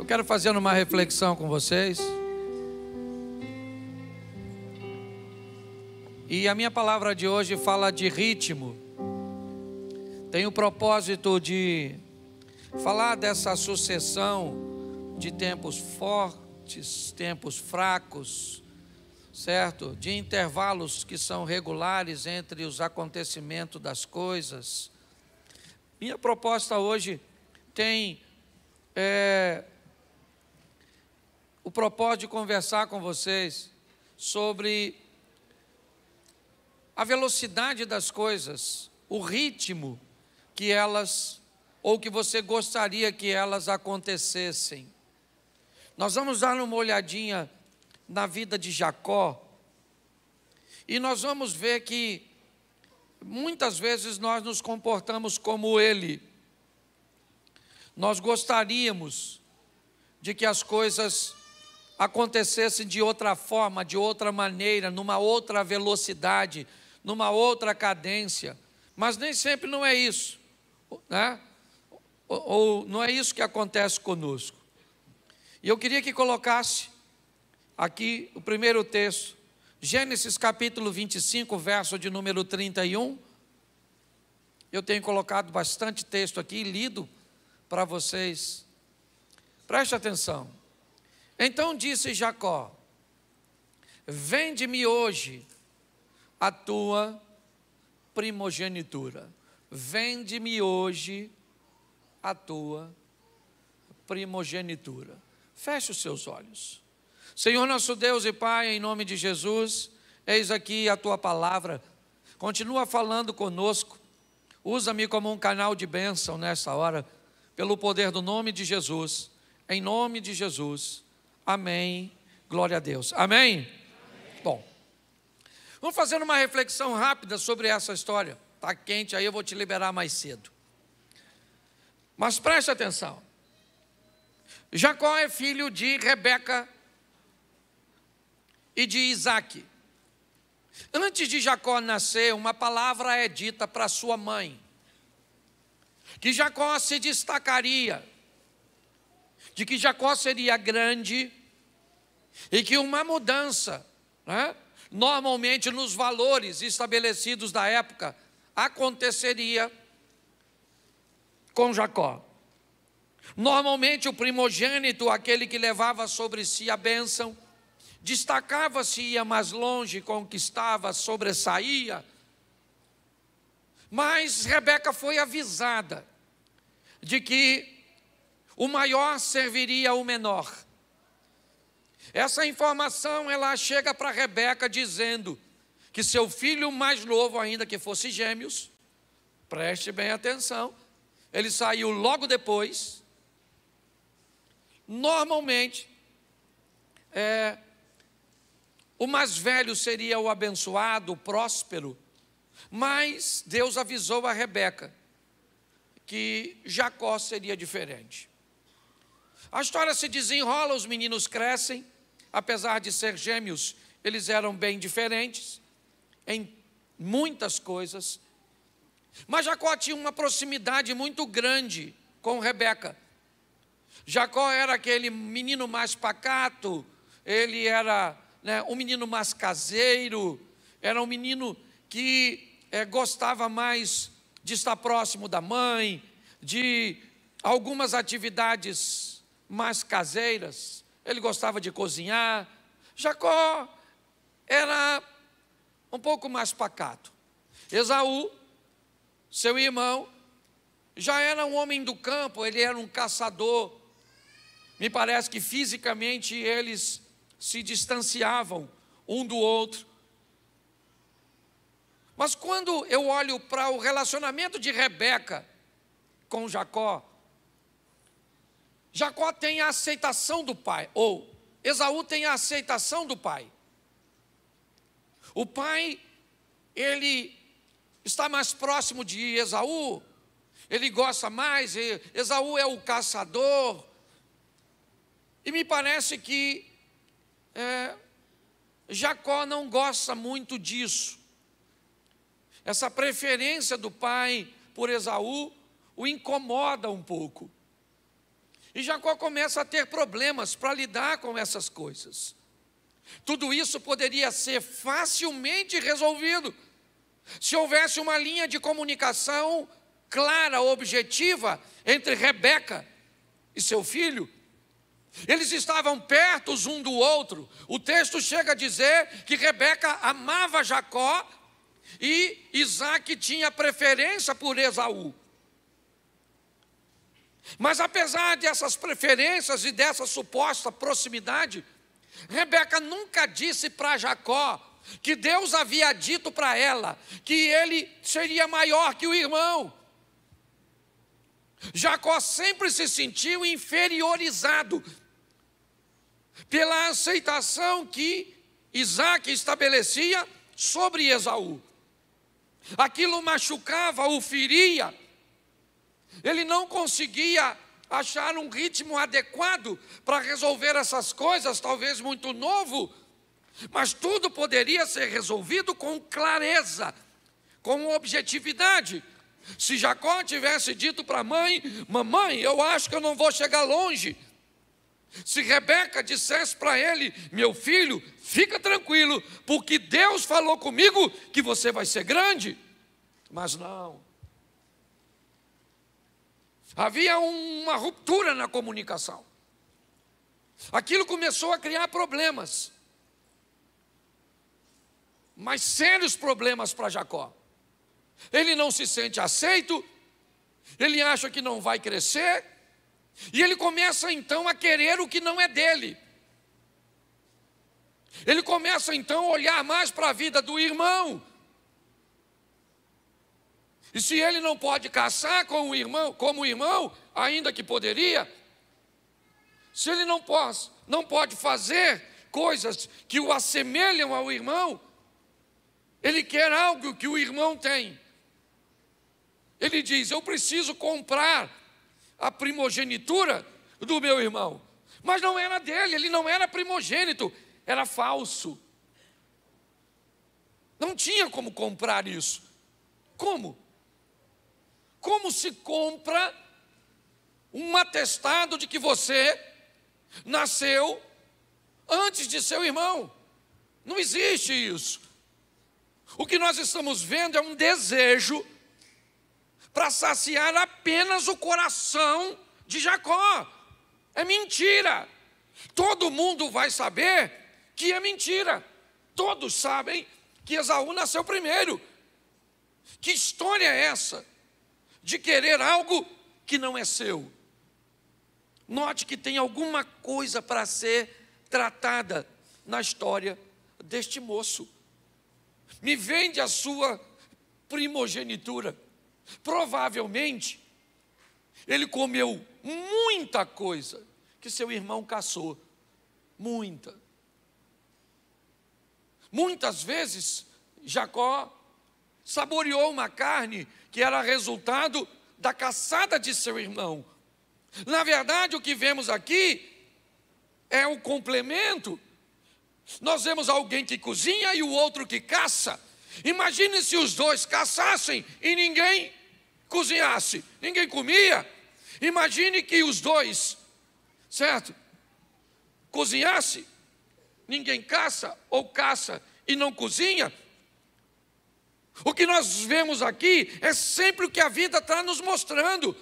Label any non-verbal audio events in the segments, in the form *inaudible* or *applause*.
Eu quero fazer uma reflexão com vocês. E a minha palavra de hoje fala de ritmo. Tem o propósito de falar dessa sucessão de tempos fortes, tempos fracos, certo? De intervalos que são regulares entre os acontecimentos das coisas. Minha proposta hoje tem é, o propósito de conversar com vocês sobre a velocidade das coisas, o ritmo que elas ou que você gostaria que elas acontecessem. Nós vamos dar uma olhadinha na vida de Jacó e nós vamos ver que muitas vezes nós nos comportamos como ele. Nós gostaríamos de que as coisas acontecesse de outra forma, de outra maneira, numa outra velocidade, numa outra cadência. Mas nem sempre não é isso, né? Ou, ou não é isso que acontece conosco. E eu queria que colocasse aqui o primeiro texto, Gênesis capítulo 25, verso de número 31. Eu tenho colocado bastante texto aqui, lido para vocês. Preste atenção. Então disse Jacó: Vende-me hoje a tua primogenitura. Vende-me hoje a tua primogenitura. Feche os seus olhos. Senhor nosso Deus e Pai, em nome de Jesus, eis aqui a tua palavra. Continua falando conosco. Usa-me como um canal de bênção nessa hora, pelo poder do nome de Jesus. Em nome de Jesus. Amém. Glória a Deus. Amém? Amém. Bom, vamos fazer uma reflexão rápida sobre essa história. Está quente aí, eu vou te liberar mais cedo. Mas preste atenção. Jacó é filho de Rebeca e de Isaac. Antes de Jacó nascer, uma palavra é dita para sua mãe: que Jacó se destacaria de que Jacó seria grande e que uma mudança, né, normalmente nos valores estabelecidos da época, aconteceria com Jacó. Normalmente o primogênito, aquele que levava sobre si a bênção, destacava-se, ia mais longe, conquistava, sobressaía. Mas Rebeca foi avisada de que o maior serviria ao menor. Essa informação ela chega para Rebeca dizendo que seu filho mais novo, ainda que fosse gêmeos, preste bem atenção, ele saiu logo depois. Normalmente, é, o mais velho seria o abençoado, o próspero, mas Deus avisou a Rebeca que Jacó seria diferente. A história se desenrola, os meninos crescem, apesar de ser gêmeos, eles eram bem diferentes em muitas coisas. Mas Jacó tinha uma proximidade muito grande com Rebeca. Jacó era aquele menino mais pacato, ele era né, um menino mais caseiro, era um menino que é, gostava mais de estar próximo da mãe, de algumas atividades mais caseiras. Ele gostava de cozinhar. Jacó era um pouco mais pacato. Esaú, seu irmão, já era um homem do campo, ele era um caçador. Me parece que fisicamente eles se distanciavam um do outro. Mas quando eu olho para o relacionamento de Rebeca com Jacó, Jacó tem a aceitação do pai, ou Esaú tem a aceitação do pai. O pai, ele está mais próximo de Esaú, ele gosta mais, Esaú é o caçador. E me parece que é, Jacó não gosta muito disso. Essa preferência do pai por Esaú o incomoda um pouco. E Jacó começa a ter problemas para lidar com essas coisas. Tudo isso poderia ser facilmente resolvido se houvesse uma linha de comunicação clara, objetiva, entre Rebeca e seu filho. Eles estavam perto um do outro. O texto chega a dizer que Rebeca amava Jacó e Isaac tinha preferência por Esaú. Mas apesar dessas preferências e dessa suposta proximidade, Rebeca nunca disse para Jacó que Deus havia dito para ela que ele seria maior que o irmão. Jacó sempre se sentiu inferiorizado pela aceitação que Isaac estabelecia sobre Esaú. Aquilo machucava, o feria, ele não conseguia achar um ritmo adequado para resolver essas coisas, talvez muito novo, mas tudo poderia ser resolvido com clareza, com objetividade. Se Jacó tivesse dito para a mãe: Mamãe, eu acho que eu não vou chegar longe. Se Rebeca dissesse para ele: Meu filho, fica tranquilo, porque Deus falou comigo que você vai ser grande. Mas não. Havia uma ruptura na comunicação. Aquilo começou a criar problemas. Mas sérios problemas para Jacó. Ele não se sente aceito, ele acha que não vai crescer, e ele começa então a querer o que não é dele. Ele começa então a olhar mais para a vida do irmão e se ele não pode caçar com o irmão, como o irmão, ainda que poderia, se ele não pode, não pode fazer coisas que o assemelham ao irmão, ele quer algo que o irmão tem. Ele diz: Eu preciso comprar a primogenitura do meu irmão. Mas não era dele, ele não era primogênito, era falso. Não tinha como comprar isso. Como? Como se compra um atestado de que você nasceu antes de seu irmão? Não existe isso. O que nós estamos vendo é um desejo para saciar apenas o coração de Jacó. É mentira. Todo mundo vai saber que é mentira. Todos sabem que Esaú nasceu primeiro. Que história é essa? de querer algo que não é seu. Note que tem alguma coisa para ser tratada na história deste moço. Me vende a sua primogenitura. Provavelmente, ele comeu muita coisa que seu irmão caçou. Muita. Muitas vezes, Jacó saboreou uma carne que era resultado da caçada de seu irmão. Na verdade, o que vemos aqui é o um complemento. Nós vemos alguém que cozinha e o outro que caça. Imagine se os dois caçassem e ninguém cozinhasse, ninguém comia. Imagine que os dois, certo? Cozinhasse, ninguém caça, ou caça e não cozinha, o que nós vemos aqui é sempre o que a vida está nos mostrando.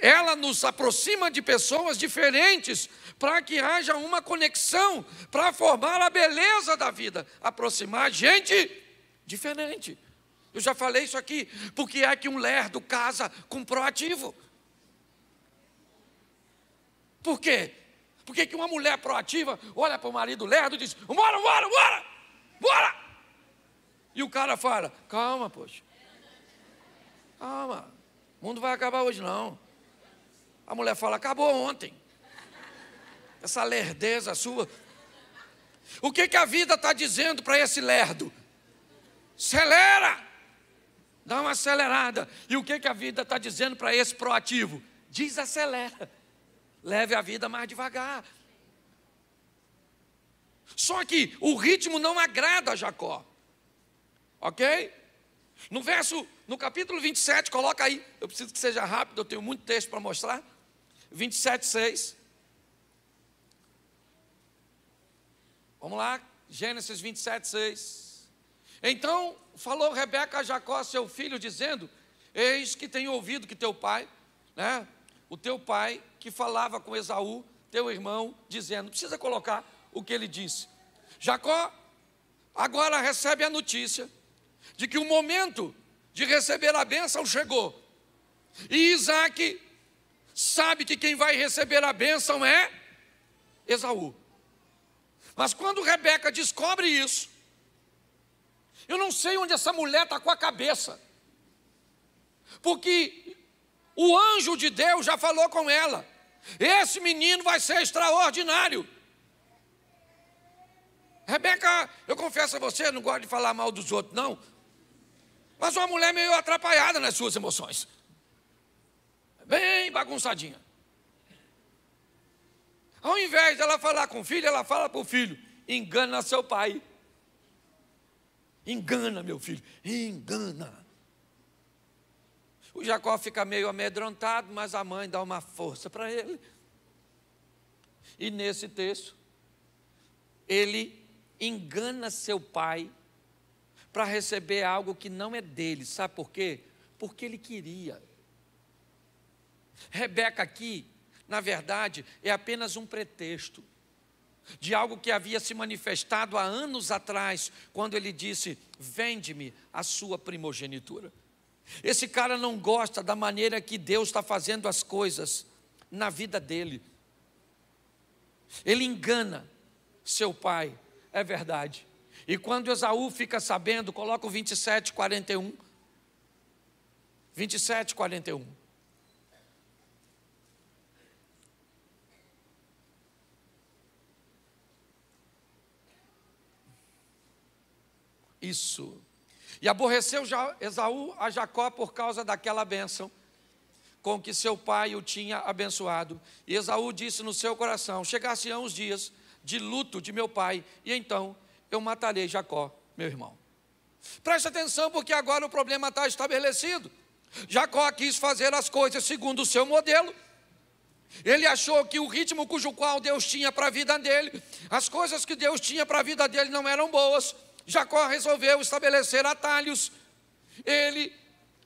Ela nos aproxima de pessoas diferentes para que haja uma conexão, para formar a beleza da vida, aproximar gente diferente. Eu já falei isso aqui, porque é que um lerdo casa com um proativo. Por quê? Por que uma mulher proativa olha para o marido lerdo e diz: bora, bora, bora, bora! E o cara fala: calma, poxa. Calma. O mundo vai acabar hoje, não. A mulher fala: acabou ontem. Essa lerdeza sua. O que, que a vida está dizendo para esse lerdo? Acelera! Dá uma acelerada. E o que, que a vida está dizendo para esse proativo? Desacelera. Leve a vida mais devagar. Só que o ritmo não agrada a Jacó. Ok? No verso, no capítulo 27, coloca aí. Eu preciso que seja rápido, eu tenho muito texto para mostrar. 27, 6. Vamos lá, Gênesis 27, 6. Então falou Rebeca a Jacó, seu filho, dizendo: Eis que tenho ouvido que teu pai, né? O teu pai que falava com Esaú, teu irmão, dizendo: Precisa colocar o que ele disse. Jacó agora recebe a notícia de que o momento de receber a bênção chegou. E Isaac sabe que quem vai receber a bênção é Esaú. Mas quando Rebeca descobre isso, eu não sei onde essa mulher está com a cabeça, porque o anjo de Deus já falou com ela: esse menino vai ser extraordinário. Rebeca, eu confesso a você, não gosto de falar mal dos outros, não, mas uma mulher meio atrapalhada nas suas emoções. Bem bagunçadinha. Ao invés dela falar com o filho, ela fala para o filho: engana seu pai. Engana, meu filho, engana. O Jacó fica meio amedrontado, mas a mãe dá uma força para ele. E nesse texto, ele engana seu pai para receber algo que não é dele. Sabe por quê? Porque ele queria. Rebeca aqui, na verdade, é apenas um pretexto de algo que havia se manifestado há anos atrás, quando ele disse: Vende-me a sua primogenitura. Esse cara não gosta da maneira que Deus está fazendo as coisas na vida dele. Ele engana seu pai, é verdade. E quando Esaú fica sabendo, coloca o 27, 41. 27, 41. Isso. E aborreceu Esaú a Jacó por causa daquela bênção com que seu pai o tinha abençoado. E Esaú disse no seu coração: Chegasse ão os dias de luto de meu pai, e então eu matarei Jacó, meu irmão. Preste atenção, porque agora o problema está estabelecido. Jacó quis fazer as coisas segundo o seu modelo. Ele achou que o ritmo cujo qual Deus tinha para a vida dele, as coisas que Deus tinha para a vida dele não eram boas. Jacó resolveu estabelecer atalhos. Ele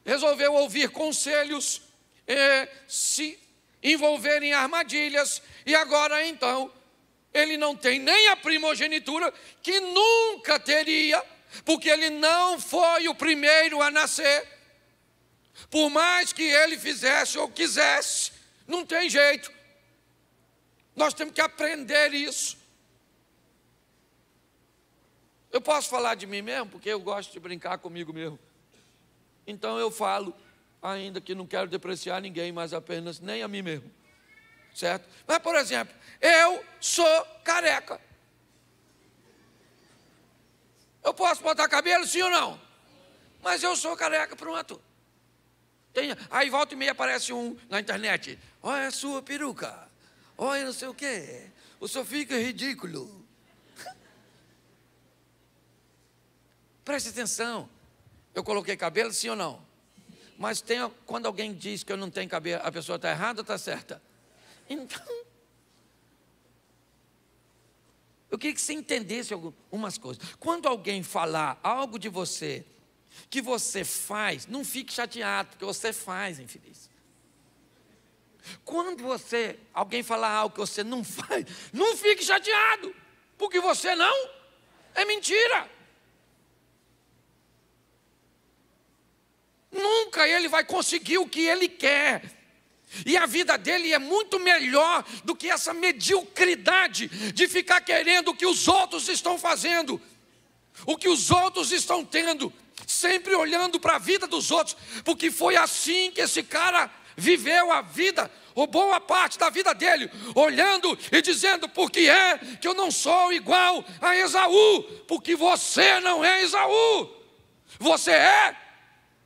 resolveu ouvir conselhos, eh, se envolver em armadilhas. E agora então ele não tem nem a primogenitura, que nunca teria, porque ele não foi o primeiro a nascer. Por mais que ele fizesse ou quisesse, não tem jeito. Nós temos que aprender isso. Eu posso falar de mim mesmo, porque eu gosto de brincar comigo mesmo. Então eu falo, ainda que não quero depreciar ninguém, mas apenas nem a mim mesmo certo? Mas, por exemplo, eu sou careca. Eu posso botar cabelo, sim ou não? Mas eu sou careca, pronto. Tem, aí volta e meia aparece um na internet. Olha a sua peruca. Olha não sei o quê. O senhor fica é ridículo. *laughs* Preste atenção. Eu coloquei cabelo, sim ou não? Mas tem, quando alguém diz que eu não tenho cabelo, a pessoa está errada ou está certa? Então, eu queria que você entendesse algumas coisas. Quando alguém falar algo de você que você faz, não fique chateado, porque você faz, infeliz. Quando você, alguém falar algo que você não *laughs* faz, não fique chateado, porque você não é mentira. Nunca ele vai conseguir o que ele quer. E a vida dele é muito melhor do que essa mediocridade de ficar querendo o que os outros estão fazendo, o que os outros estão tendo, sempre olhando para a vida dos outros, porque foi assim que esse cara viveu a vida, ou boa parte da vida dele, olhando e dizendo: por que é que eu não sou igual a Esaú? Porque você não é Esaú, você é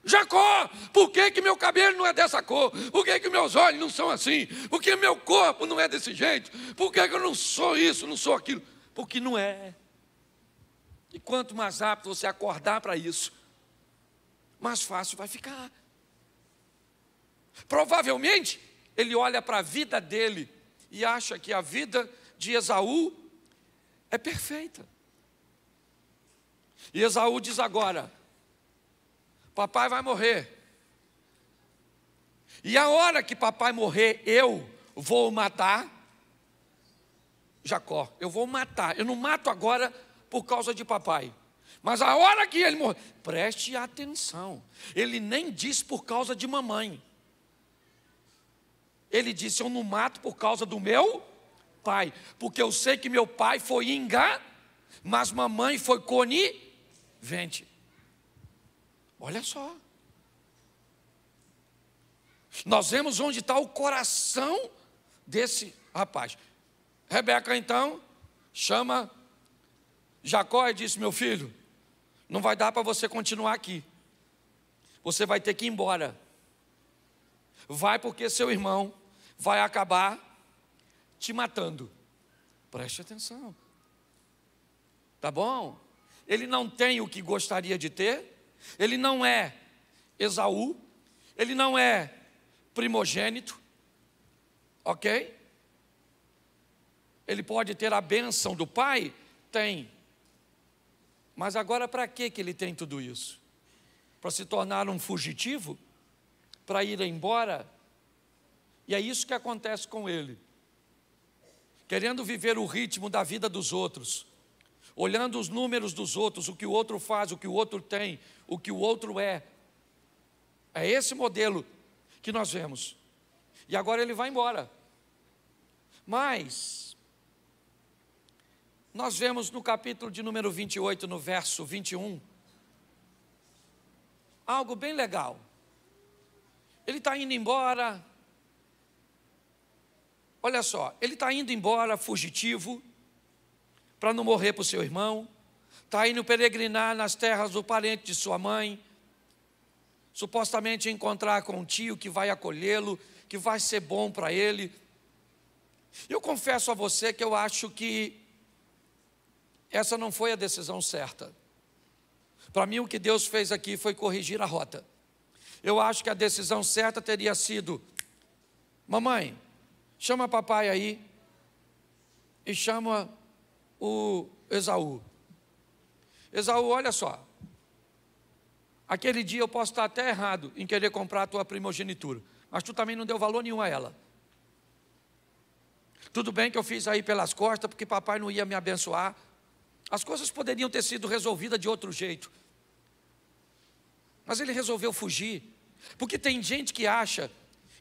Jacó, por que, que meu cabelo não é dessa cor? Por que, que meus olhos não são assim? Por que meu corpo não é desse jeito? Por que, que eu não sou isso, não sou aquilo? Porque não é. E quanto mais rápido você acordar para isso, mais fácil vai ficar. Provavelmente, ele olha para a vida dele e acha que a vida de Esaú é perfeita. E Esaú diz agora: Papai vai morrer. E a hora que papai morrer, eu vou matar Jacó. Eu vou matar. Eu não mato agora por causa de papai. Mas a hora que ele morrer, preste atenção. Ele nem diz por causa de mamãe. Ele disse: Eu não mato por causa do meu pai, porque eu sei que meu pai foi engan, mas mamãe foi conivente. Olha só. Nós vemos onde está o coração desse rapaz. Rebeca, então, chama Jacó e disse: Meu filho, não vai dar para você continuar aqui. Você vai ter que ir embora. Vai porque seu irmão vai acabar te matando. Preste atenção. Tá bom? Ele não tem o que gostaria de ter, ele não é Esaú, ele não é primogênito, ok? Ele pode ter a bênção do pai? Tem. Mas agora para que ele tem tudo isso? Para se tornar um fugitivo? Para ir embora? E é isso que acontece com ele. Querendo viver o ritmo da vida dos outros, olhando os números dos outros, o que o outro faz, o que o outro tem, o que o outro é. É esse modelo que nós vemos. E agora ele vai embora. Mas, nós vemos no capítulo de número 28, no verso 21, algo bem legal. Ele está indo embora. Olha só, ele está indo embora fugitivo para não morrer para o seu irmão, está indo peregrinar nas terras do parente de sua mãe, supostamente encontrar com um tio que vai acolhê-lo, que vai ser bom para ele. Eu confesso a você que eu acho que essa não foi a decisão certa. Para mim, o que Deus fez aqui foi corrigir a rota. Eu acho que a decisão certa teria sido: mamãe, chama papai aí e chama o Esaú. Esaú, olha só. Aquele dia eu posso estar até errado em querer comprar a tua primogenitura, mas tu também não deu valor nenhum a ela. Tudo bem que eu fiz aí pelas costas, porque papai não ia me abençoar. As coisas poderiam ter sido resolvidas de outro jeito. Mas ele resolveu fugir. Porque tem gente que acha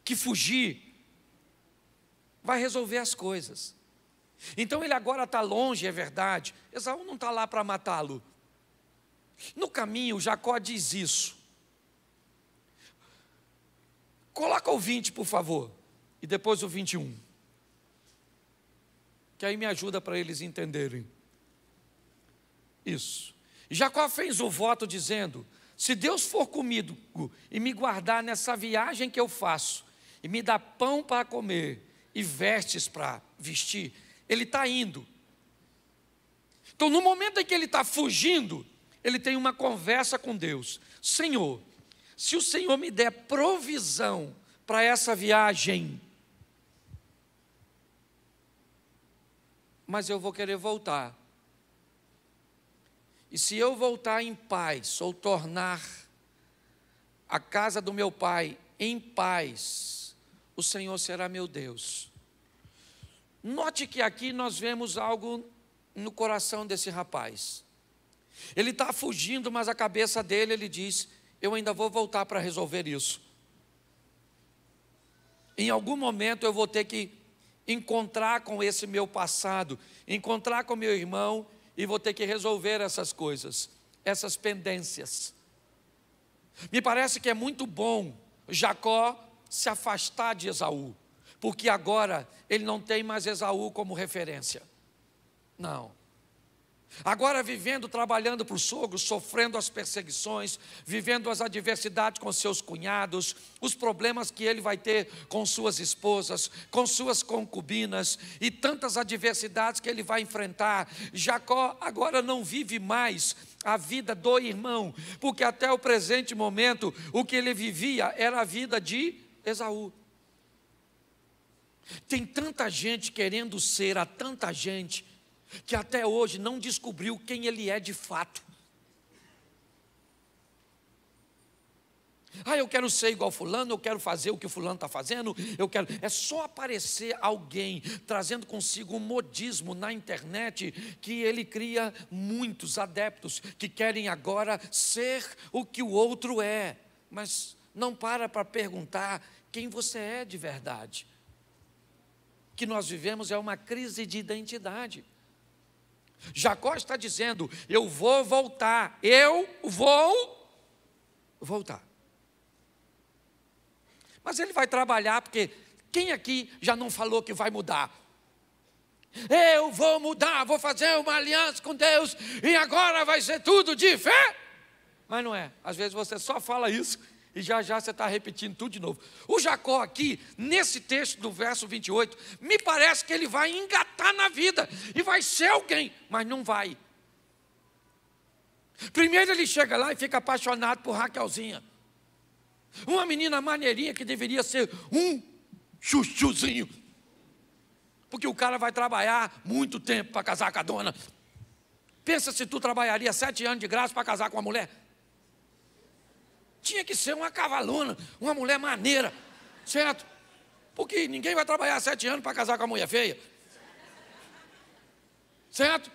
que fugir vai resolver as coisas. Então ele agora está longe, é verdade. Esaú não está lá para matá-lo. No caminho, Jacó diz isso. Coloca o 20, por favor, e depois o 21. Que aí me ajuda para eles entenderem. Isso. Jacó fez o voto dizendo: Se Deus for comigo e me guardar nessa viagem que eu faço, e me dá pão para comer e vestes para vestir, ele está indo. Então, no momento em que ele está fugindo, ele tem uma conversa com Deus: Senhor, se o Senhor me der provisão para essa viagem, mas eu vou querer voltar. E se eu voltar em paz, ou tornar a casa do meu pai em paz, o Senhor será meu Deus. Note que aqui nós vemos algo no coração desse rapaz. Ele está fugindo, mas a cabeça dele, ele diz: Eu ainda vou voltar para resolver isso. Em algum momento eu vou ter que encontrar com esse meu passado, encontrar com meu irmão e vou ter que resolver essas coisas, essas pendências. Me parece que é muito bom Jacó se afastar de Esaú porque agora ele não tem mais Esaú como referência. Não. Agora vivendo, trabalhando para o sogro, sofrendo as perseguições, vivendo as adversidades com seus cunhados, os problemas que ele vai ter com suas esposas, com suas concubinas e tantas adversidades que ele vai enfrentar. Jacó agora não vive mais a vida do irmão, porque até o presente momento o que ele vivia era a vida de Esaú. Tem tanta gente querendo ser a tanta gente que até hoje não descobriu quem ele é de fato. Ah, eu quero ser igual fulano, eu quero fazer o que fulano está fazendo, eu quero. É só aparecer alguém trazendo consigo um modismo na internet que ele cria muitos adeptos que querem agora ser o que o outro é, mas não para para perguntar quem você é de verdade que nós vivemos é uma crise de identidade. Jacó está dizendo: Eu vou voltar, eu vou voltar. Mas ele vai trabalhar, porque quem aqui já não falou que vai mudar? Eu vou mudar, vou fazer uma aliança com Deus e agora vai ser tudo de fé. Mas não é, às vezes você só fala isso e já já você está repetindo tudo de novo. O Jacó, aqui, nesse texto do verso 28, me parece que ele vai engatar na vida e vai ser alguém, mas não vai. Primeiro ele chega lá e fica apaixonado por Raquelzinha, uma menina maneirinha que deveria ser um chuchuzinho, porque o cara vai trabalhar muito tempo para casar com a dona. Pensa se tu trabalharia sete anos de graça para casar com uma mulher. Tinha que ser uma cavalona, uma mulher maneira, certo? Porque ninguém vai trabalhar sete anos para casar com a mulher feia. Certo?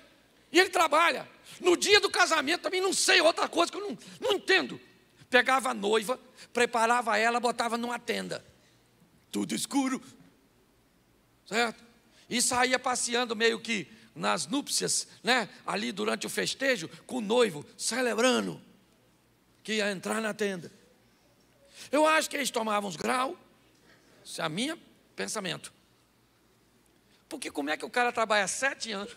E ele trabalha. No dia do casamento também não sei outra coisa que eu não, não entendo. Pegava a noiva, preparava ela, botava numa tenda. Tudo escuro. Certo? E saía passeando meio que nas núpcias, né? Ali durante o festejo, com o noivo, celebrando que ia entrar na tenda. Eu acho que eles tomavam os graus, isso é a minha pensamento. Porque como é que o cara trabalha sete anos,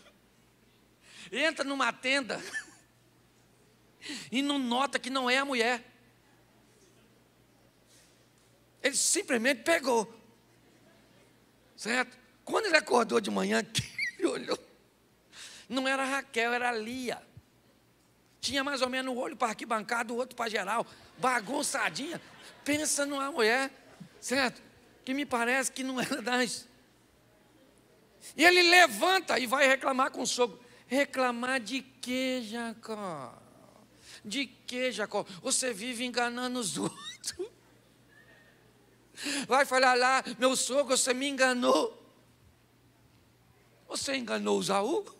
entra numa tenda *laughs* e não nota que não é a mulher? Ele simplesmente pegou. Certo? Quando ele acordou de manhã, *laughs* ele olhou. Não era Raquel, era Lia. Tinha mais ou menos um olho para arquibancada, o outro para geral, bagunçadinha. Pensa numa mulher, certo? Que me parece que não era é *laughs* das. E ele levanta e vai reclamar com o sogro. Reclamar de que, Jacó? De que, Jacó? Você vive enganando os *laughs* outros. Vai falar lá, meu sogro, você me enganou. Você enganou o Saúl?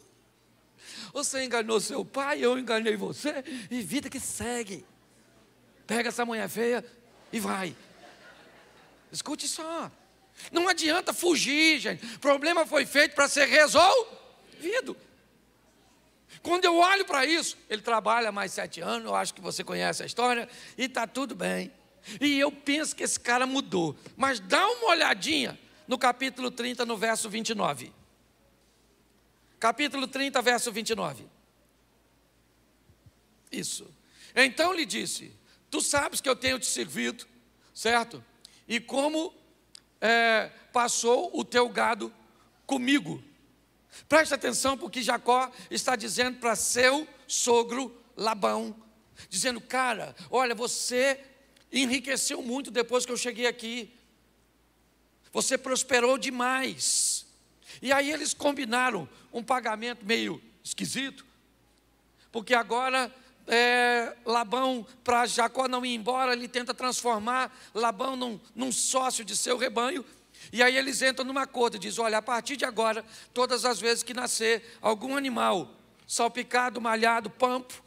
Você enganou seu pai, eu enganei você, e vida que segue. Pega essa mulher feia e vai. Escute só. Não adianta fugir, gente. O problema foi feito para ser resolvido. Quando eu olho para isso, ele trabalha mais sete anos, eu acho que você conhece a história, e está tudo bem. E eu penso que esse cara mudou. Mas dá uma olhadinha no capítulo 30, no verso 29 capítulo 30, verso 29. Isso. Então lhe disse: Tu sabes que eu tenho te servido, certo? E como é, passou o teu gado comigo. Preste atenção, porque Jacó está dizendo para seu sogro Labão, dizendo: Cara, olha, você enriqueceu muito depois que eu cheguei aqui. Você prosperou demais. E aí eles combinaram um pagamento meio esquisito, porque agora é, Labão, para Jacó não ir embora, ele tenta transformar Labão num, num sócio de seu rebanho. E aí eles entram numa acordo e dizem: olha, a partir de agora, todas as vezes que nascer algum animal salpicado, malhado, pampo,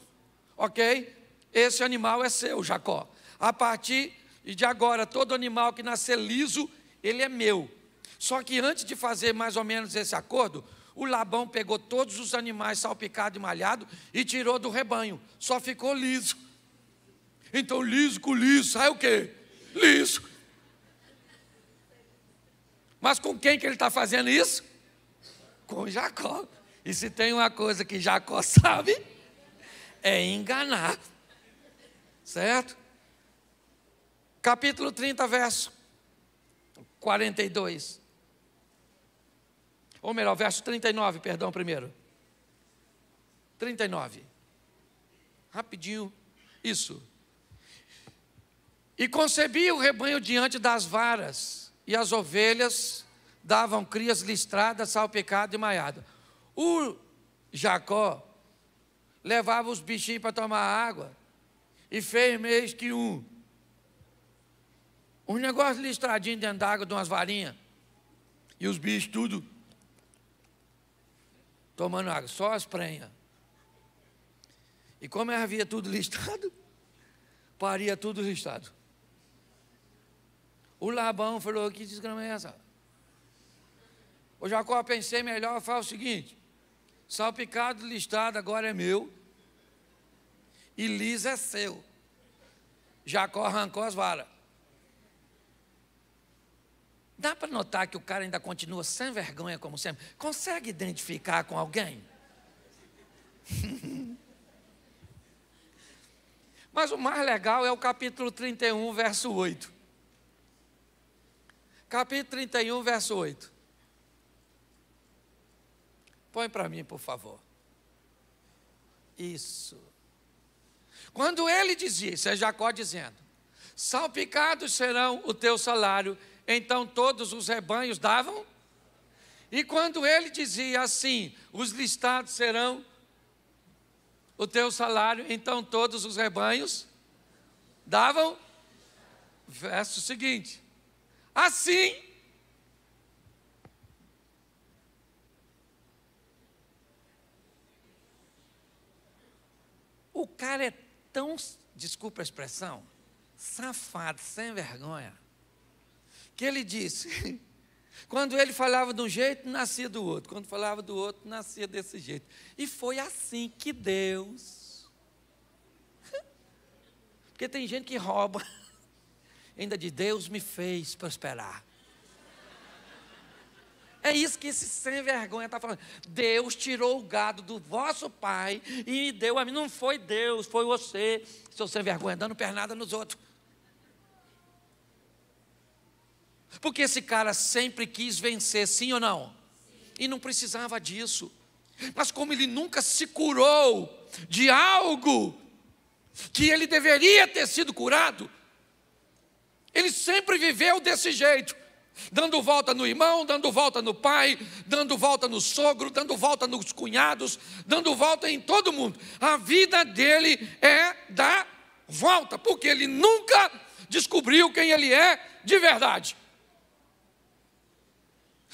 ok? Esse animal é seu, Jacó. A partir de agora, todo animal que nascer liso, ele é meu. Só que antes de fazer mais ou menos esse acordo, o Labão pegou todos os animais salpicados e malhados e tirou do rebanho. Só ficou liso. Então, liso com liso, sai o quê? Liso. Mas com quem que ele está fazendo isso? Com Jacó. E se tem uma coisa que Jacó *laughs* sabe, é enganar. Certo? Capítulo 30, verso 42. Ou melhor, verso 39, perdão, primeiro. 39. Rapidinho. Isso. E concebia o rebanho diante das varas, e as ovelhas davam crias listradas, salpicada e maiadas. O Jacó levava os bichinhos para tomar água e fez mês que um. Um negócio listradinho dentro d'água de umas varinhas. E os bichos tudo tomando água, só as prenhas. E como havia tudo listado, *laughs* paria tudo listado. O Labão falou: Que desgrama é essa? O Jacó, pensei melhor, faz o seguinte: salpicado listado agora é meu, e liso é seu. Jacó arrancou as varas. Dá para notar que o cara ainda continua sem vergonha como sempre? Consegue identificar com alguém? *laughs* Mas o mais legal é o capítulo 31, verso 8. Capítulo 31, verso 8. Põe para mim, por favor. Isso. Quando ele dizia, isso é Jacó dizendo: Salpicados serão o teu salário então todos os rebanhos davam. E quando ele dizia assim: os listados serão o teu salário, então todos os rebanhos davam. Verso seguinte: assim. O cara é tão, desculpa a expressão, safado, sem vergonha, que ele disse: *laughs* quando ele falava de um jeito, nascia do outro, quando falava do outro, nascia desse jeito. E foi assim que Deus. *laughs* Porque tem gente que rouba, *laughs* ainda de Deus me fez prosperar. É isso que esse sem vergonha está falando. Deus tirou o gado do vosso pai e deu a mim. Não foi Deus, foi você, seu sem vergonha, dando pernada nos outros. Porque esse cara sempre quis vencer, sim ou não? E não precisava disso. Mas como ele nunca se curou de algo que ele deveria ter sido curado, ele sempre viveu desse jeito, dando volta no irmão, dando volta no pai, dando volta no sogro, dando volta nos cunhados, dando volta em todo mundo. A vida dele é da volta, porque ele nunca descobriu quem ele é de verdade.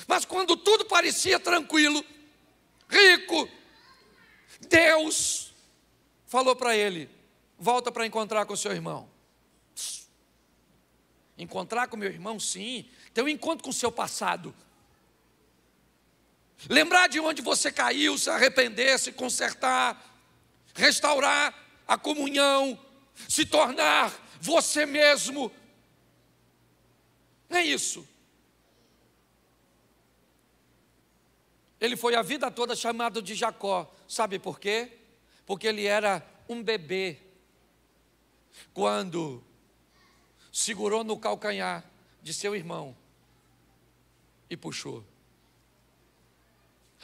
Mas quando tudo parecia tranquilo, rico, Deus falou para ele: volta para encontrar com o seu irmão. Encontrar com meu irmão, sim. Ter um encontro com o seu passado. Lembrar de onde você caiu, se arrepender, se consertar, restaurar a comunhão, se tornar você mesmo. é isso. Ele foi a vida toda chamado de Jacó. Sabe por quê? Porque ele era um bebê. Quando segurou no calcanhar de seu irmão e puxou.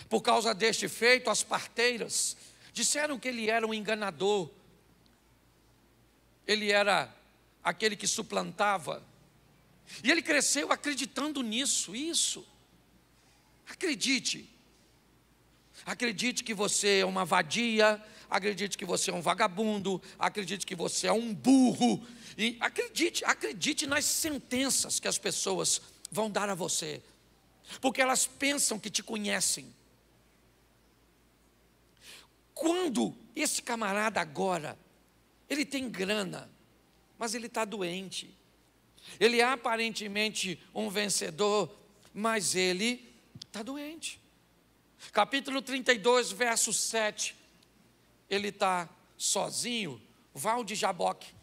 Por causa deste feito, as parteiras disseram que ele era um enganador. Ele era aquele que suplantava. E ele cresceu acreditando nisso, isso. Acredite, Acredite que você é uma vadia, acredite que você é um vagabundo, acredite que você é um burro. E acredite, acredite nas sentenças que as pessoas vão dar a você, porque elas pensam que te conhecem. Quando esse camarada agora, ele tem grana, mas ele está doente, ele é aparentemente um vencedor, mas ele está doente. Capítulo 32, verso 7. Ele está sozinho. Val de Jaboque.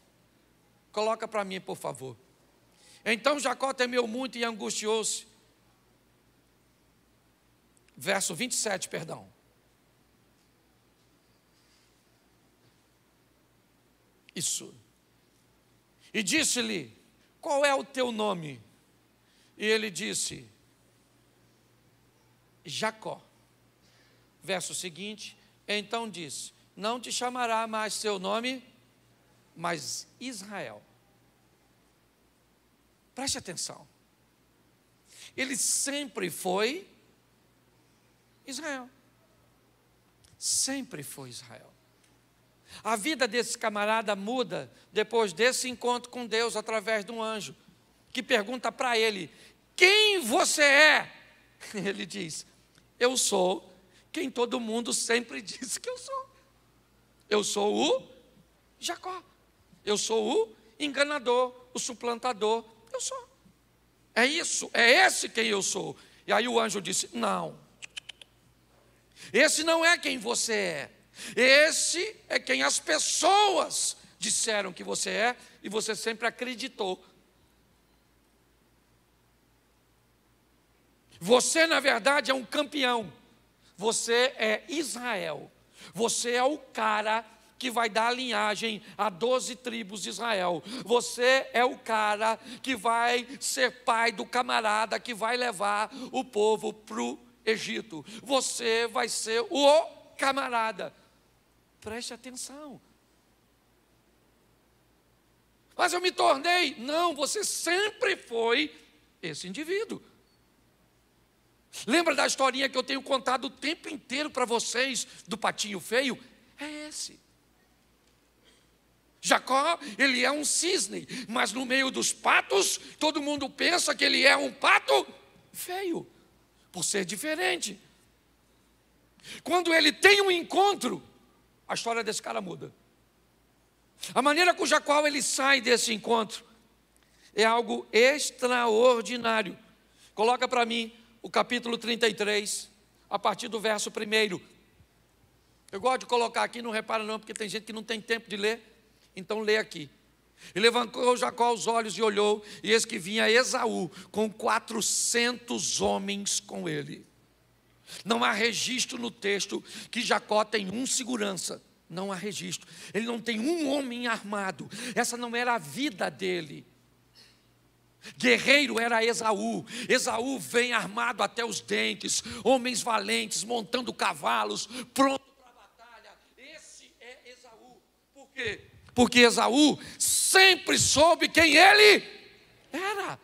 Coloca para mim, por favor. Então Jacó temeu muito e angustiou-se. Verso 27, perdão. Isso. E disse-lhe: Qual é o teu nome? E ele disse: Jacó. Verso seguinte: Então diz: Não te chamará mais seu nome, mas Israel. Preste atenção. Ele sempre foi Israel. Sempre foi Israel. A vida desse camarada muda depois desse encontro com Deus através de um anjo que pergunta para ele: Quem você é? *laughs* Ele diz: Eu sou quem todo mundo sempre *laughs* disse que eu sou. Eu sou o Jacó. Eu sou o enganador, o suplantador. Eu sou. É isso, é esse quem eu sou. E aí o anjo disse: Não. Esse não é quem você é. Esse é quem as pessoas disseram que você é e você sempre acreditou. Você, na verdade, é um campeão. Você é Israel. Você é o cara que vai dar linhagem a 12 tribos de Israel. Você é o cara que vai ser pai do camarada que vai levar o povo para o Egito. Você vai ser o camarada. Preste atenção. Mas eu me tornei. Não, você sempre foi esse indivíduo. Lembra da historinha que eu tenho contado o tempo inteiro para vocês do patinho feio? É esse. Jacó, ele é um cisne, mas no meio dos patos, todo mundo pensa que ele é um pato feio, por ser diferente. Quando ele tem um encontro, a história desse cara muda. A maneira com Jacó ele sai desse encontro é algo extraordinário. Coloca para mim o capítulo 33, a partir do verso 1. Eu gosto de colocar aqui, não repara não, porque tem gente que não tem tempo de ler, então lê aqui. E levantou Jacó os olhos e olhou, e eis que vinha Esaú com 400 homens com ele. Não há registro no texto que Jacó tem um segurança, não há registro. Ele não tem um homem armado. Essa não era a vida dele. Guerreiro era Esaú. Esaú vem armado até os dentes, homens valentes, montando cavalos, pronto para a batalha. Esse é Esaú. Por quê? Porque Esaú sempre soube quem ele era.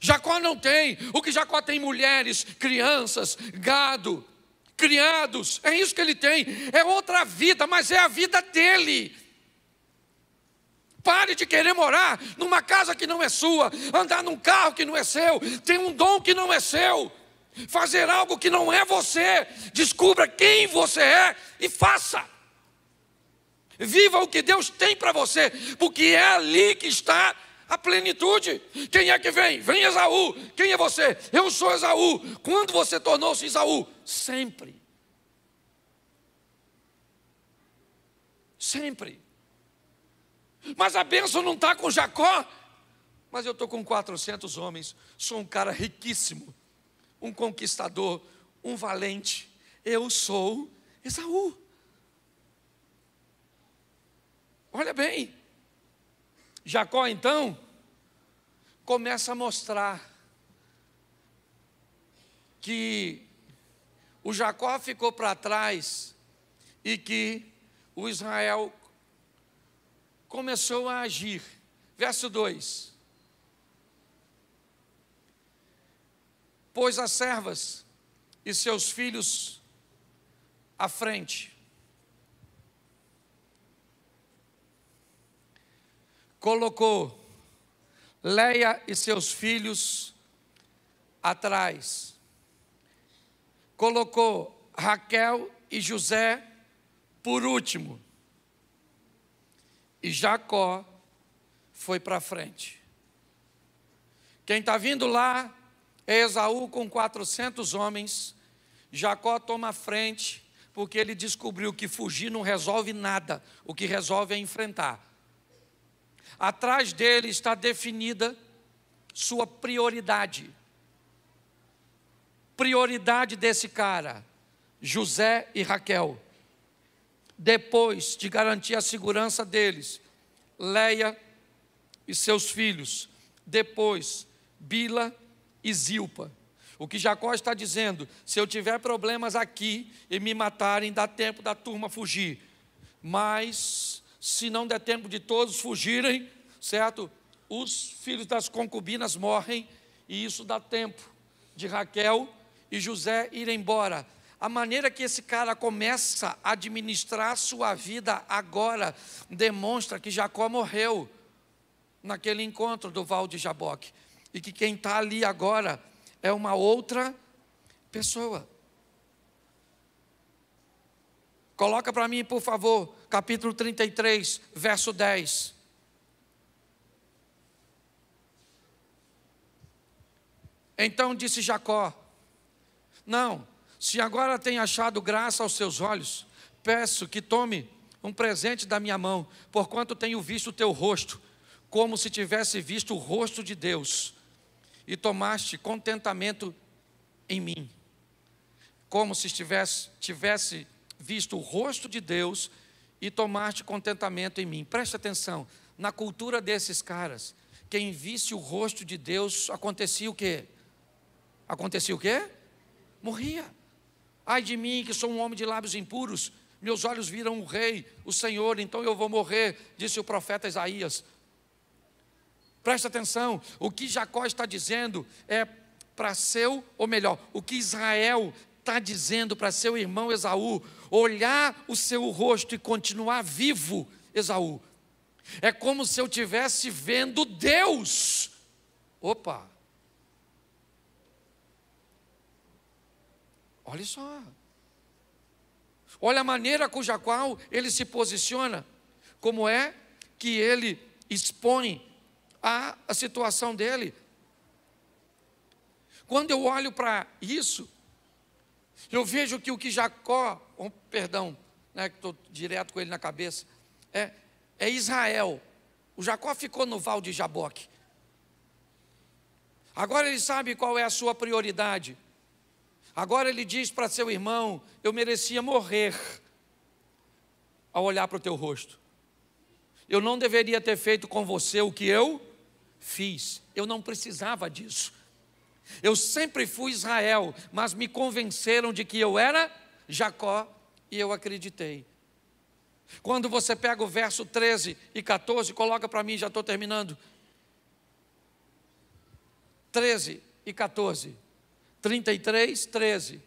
Jacó não tem. O que Jacó tem? Mulheres, crianças, gado, criados. É isso que ele tem. É outra vida, mas é a vida dele. Pare de querer morar numa casa que não é sua, andar num carro que não é seu, ter um dom que não é seu, fazer algo que não é você. Descubra quem você é e faça. Viva o que Deus tem para você, porque é ali que está a plenitude. Quem é que vem? Vem Esaú. Quem é você? Eu sou Esaú. Quando você tornou-se Esaú? Sempre. Sempre. Mas a bênção não está com Jacó. Mas eu estou com 400 homens, sou um cara riquíssimo, um conquistador, um valente. Eu sou Esaú. Olha bem, Jacó então começa a mostrar que o Jacó ficou para trás e que o Israel começou a agir. Verso 2: Pôs as servas e seus filhos à frente. Colocou Leia e seus filhos atrás. Colocou Raquel e José por último. E Jacó foi para frente. Quem está vindo lá é Esaú com 400 homens. Jacó toma a frente, porque ele descobriu que fugir não resolve nada, o que resolve é enfrentar. Atrás dele está definida sua prioridade. Prioridade desse cara, José e Raquel depois de garantir a segurança deles, Leia e seus filhos, depois Bila e Zilpa. O que Jacó está dizendo, se eu tiver problemas aqui e me matarem, dá tempo da turma fugir. Mas se não der tempo de todos fugirem, certo? Os filhos das concubinas morrem e isso dá tempo de Raquel e José ir embora a maneira que esse cara começa a administrar sua vida agora demonstra que Jacó morreu naquele encontro do Val de Jaboque e que quem está ali agora é uma outra pessoa. Coloca para mim, por favor, capítulo 33, verso 10. Então disse Jacó: Não, se agora tem achado graça aos seus olhos, peço que tome um presente da minha mão, porquanto tenho visto o teu rosto, como se tivesse visto o rosto de Deus, e tomaste contentamento em mim, como se estivesse, tivesse visto o rosto de Deus e tomaste contentamento em mim. Preste atenção, na cultura desses caras, quem visse o rosto de Deus acontecia o quê? Acontecia o quê? Morria. Ai de mim, que sou um homem de lábios impuros, meus olhos viram o rei, o Senhor, então eu vou morrer, disse o profeta Isaías. Presta atenção, o que Jacó está dizendo é para seu, ou melhor, o que Israel está dizendo para seu irmão Esaú, olhar o seu rosto e continuar vivo, Esaú. É como se eu tivesse vendo Deus. Opa! Olha só. Olha a maneira cuja qual ele se posiciona, como é que ele expõe a, a situação dele. Quando eu olho para isso, eu vejo que o que Jacó, oh, perdão, né, que estou direto com ele na cabeça, é, é Israel. O Jacó ficou no val de Jaboque. Agora ele sabe qual é a sua prioridade. Agora ele diz para seu irmão: Eu merecia morrer ao olhar para o teu rosto. Eu não deveria ter feito com você o que eu fiz. Eu não precisava disso. Eu sempre fui Israel, mas me convenceram de que eu era Jacó e eu acreditei. Quando você pega o verso 13 e 14, coloca para mim, já estou terminando. 13 e 14. 33, 13.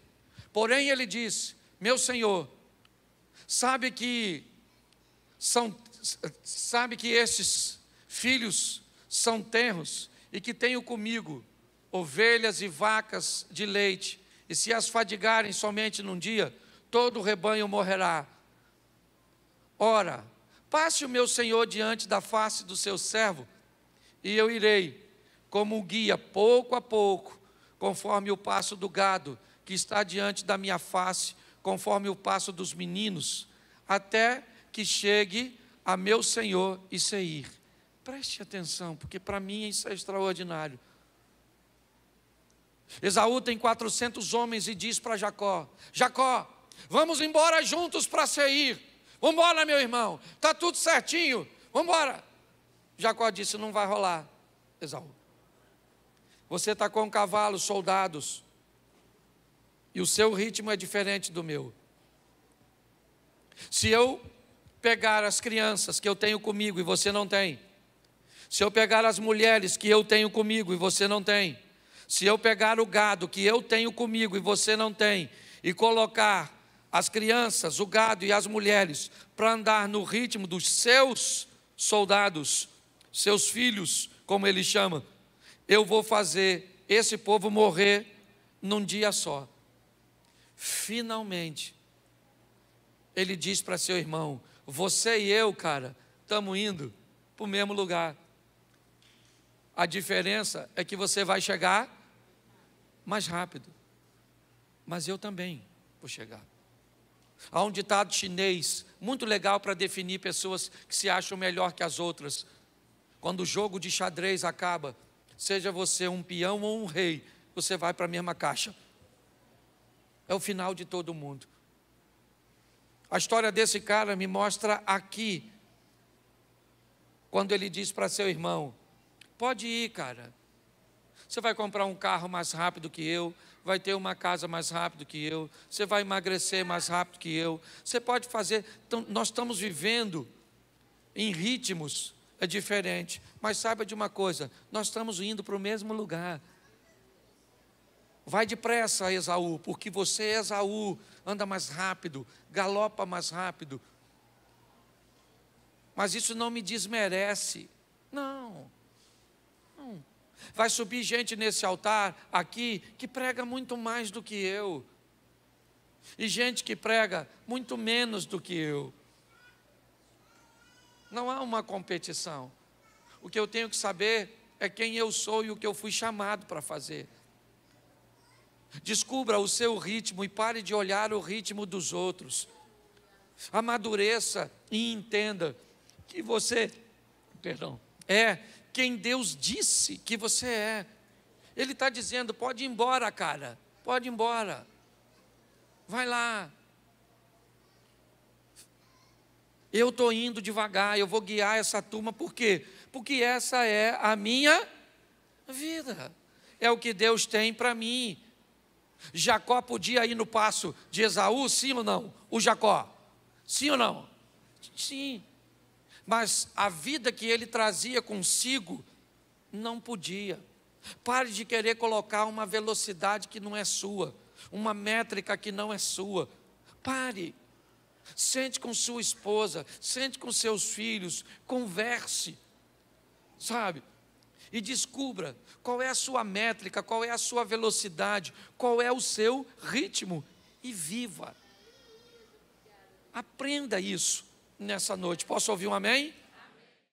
Porém ele disse: Meu senhor, sabe que são sabe que estes filhos são tenros e que tenho comigo ovelhas e vacas de leite, e se as fadigarem somente num dia, todo o rebanho morrerá. Ora, passe o meu senhor diante da face do seu servo, e eu irei como um guia pouco a pouco conforme o passo do gado que está diante da minha face, conforme o passo dos meninos, até que chegue a meu Senhor e Seir. Preste atenção, porque para mim isso é extraordinário. Esaú tem 400 homens e diz para Jacó: Jacó, vamos embora juntos para Seir. Vamos meu irmão, está tudo certinho, vamos Jacó disse: Não vai rolar, Esaú. Você está com um cavalos, soldados, e o seu ritmo é diferente do meu. Se eu pegar as crianças que eu tenho comigo e você não tem, se eu pegar as mulheres que eu tenho comigo e você não tem, se eu pegar o gado que eu tenho comigo e você não tem, e colocar as crianças, o gado e as mulheres para andar no ritmo dos seus soldados, seus filhos, como ele chama, eu vou fazer esse povo morrer num dia só. Finalmente, ele diz para seu irmão: Você e eu, cara, estamos indo para o mesmo lugar. A diferença é que você vai chegar mais rápido, mas eu também vou chegar. Há um ditado chinês muito legal para definir pessoas que se acham melhor que as outras. Quando o jogo de xadrez acaba, seja você um peão ou um rei, você vai para a mesma caixa. É o final de todo mundo. A história desse cara me mostra aqui, quando ele diz para seu irmão: Pode ir, cara. Você vai comprar um carro mais rápido que eu, vai ter uma casa mais rápido que eu, você vai emagrecer mais rápido que eu, você pode fazer. Então, nós estamos vivendo em ritmos é diferente. Mas saiba de uma coisa: nós estamos indo para o mesmo lugar. Vai depressa, Esaú, porque você, Esaú, anda mais rápido, galopa mais rápido. Mas isso não me desmerece. Não. não. Vai subir gente nesse altar aqui que prega muito mais do que eu. E gente que prega muito menos do que eu. Não há uma competição. O que eu tenho que saber é quem eu sou e o que eu fui chamado para fazer. Descubra o seu ritmo e pare de olhar o ritmo dos outros. Amadureça e entenda que você, perdão, é quem Deus disse que você é. Ele está dizendo: pode ir embora, cara, pode ir embora. Vai lá, Eu estou indo devagar, eu vou guiar essa turma, por quê? Porque essa é a minha vida, é o que Deus tem para mim. Jacó podia ir no passo de Esaú, sim ou não? O Jacó, sim ou não? Sim, mas a vida que ele trazia consigo não podia. Pare de querer colocar uma velocidade que não é sua, uma métrica que não é sua. Pare. Sente com sua esposa, sente com seus filhos, converse, sabe? E descubra qual é a sua métrica, qual é a sua velocidade, qual é o seu ritmo e viva. Aprenda isso nessa noite. Posso ouvir um amém?